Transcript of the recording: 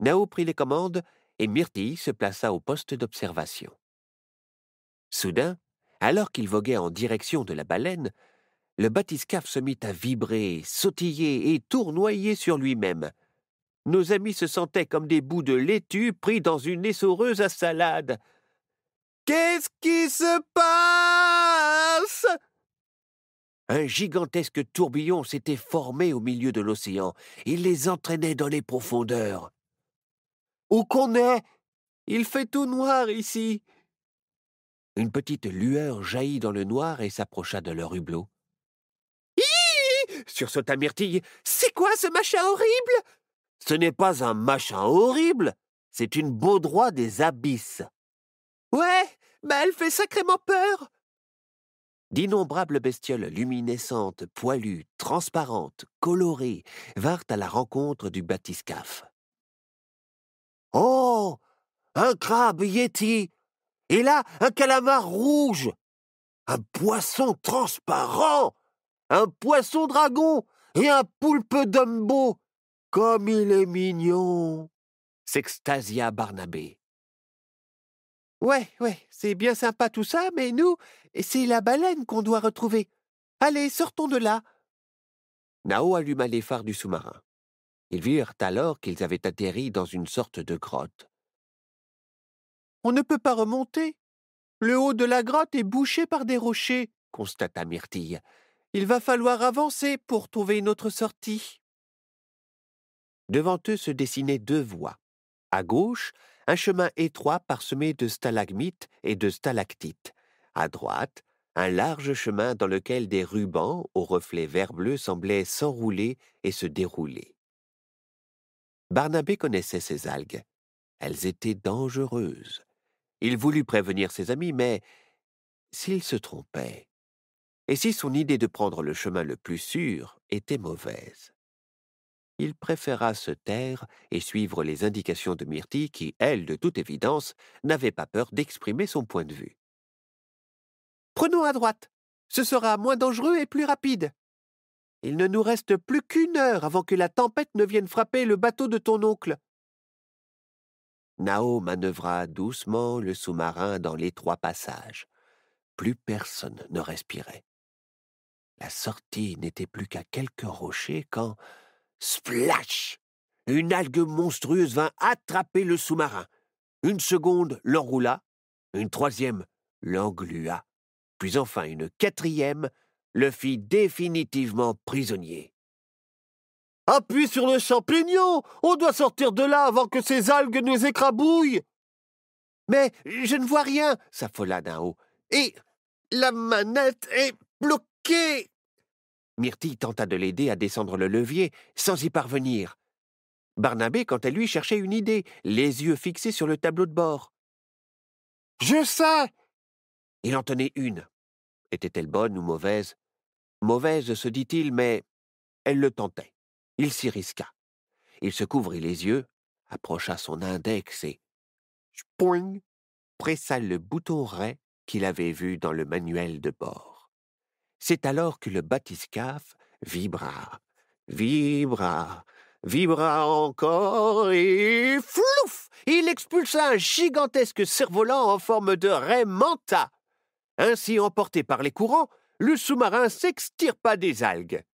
Nao prit les commandes et Myrtille se plaça au poste d'observation. Soudain, alors qu'il voguait en direction de la baleine, le bathyscaphe se mit à vibrer, sautiller et tournoyer sur lui-même. Nos amis se sentaient comme des bouts de laitue pris dans une essoreuse à salade. Qu'est-ce qui se passe Un gigantesque tourbillon s'était formé au milieu de l'océan. Il les entraînait dans les profondeurs. Où qu'on est Il fait tout noir ici. Une petite lueur jaillit dans le noir et s'approcha de leur hublot. sur sursauta Myrtille. C'est quoi ce machin horrible Ce n'est pas un machin horrible, c'est une baudroie des abysses. Ouais, mais elle fait sacrément peur. D'innombrables bestioles luminescentes, poilues, transparentes, colorées, vinrent à la rencontre du batiscaf. Oh Un crabe yeti Et là, un calamar rouge Un poisson transparent Un poisson dragon Et un poulpe dumbo Comme il est mignon s'extasia Barnabé. Ouais, ouais, c'est bien sympa tout ça, mais nous, c'est la baleine qu'on doit retrouver. Allez, sortons de là. Nao alluma les phares du sous-marin. Ils virent alors qu'ils avaient atterri dans une sorte de grotte. On ne peut pas remonter. Le haut de la grotte est bouché par des rochers, constata Myrtille. Il va falloir avancer pour trouver une autre sortie. Devant eux se dessinaient deux voies. À gauche, un chemin étroit parsemé de stalagmites et de stalactites. À droite, un large chemin dans lequel des rubans aux reflets vert-bleu semblaient s'enrouler et se dérouler. Barnabé connaissait ces algues. Elles étaient dangereuses. Il voulut prévenir ses amis, mais s'il se trompait, et si son idée de prendre le chemin le plus sûr était mauvaise il préféra se taire et suivre les indications de Myrtille qui, elle, de toute évidence, n'avait pas peur d'exprimer son point de vue. Prenons à droite. Ce sera moins dangereux et plus rapide. Il ne nous reste plus qu'une heure avant que la tempête ne vienne frapper le bateau de ton oncle. Nao manœuvra doucement le sous-marin dans l'étroit passage. Plus personne ne respirait. La sortie n'était plus qu'à quelques rochers quand, splash Une algue monstrueuse vint attraper le sous-marin. Une seconde l'enroula, une troisième l'englua, puis enfin une quatrième le fit définitivement prisonnier. Appuie sur le champignon On doit sortir de là avant que ces algues nous écrabouillent Mais je ne vois rien s'affola d'un haut. « Et la manette est bloquée Myrtille tenta de l'aider à descendre le levier, sans y parvenir. Barnabé, quant à lui, cherchait une idée, les yeux fixés sur le tableau de bord. Je sais Il en tenait une. Était-elle bonne ou mauvaise Mauvaise, se dit-il, mais elle le tentait. Il s'y risqua. Il se couvrit les yeux, approcha son index et poing pressa le bouton ray qu'il avait vu dans le manuel de bord. C'est alors que le bathyscaphe vibra, vibra, vibra encore et flouf Il expulsa un gigantesque cerf-volant en forme de ray manta. Ainsi emporté par les courants, le sous-marin s'extirpa des algues.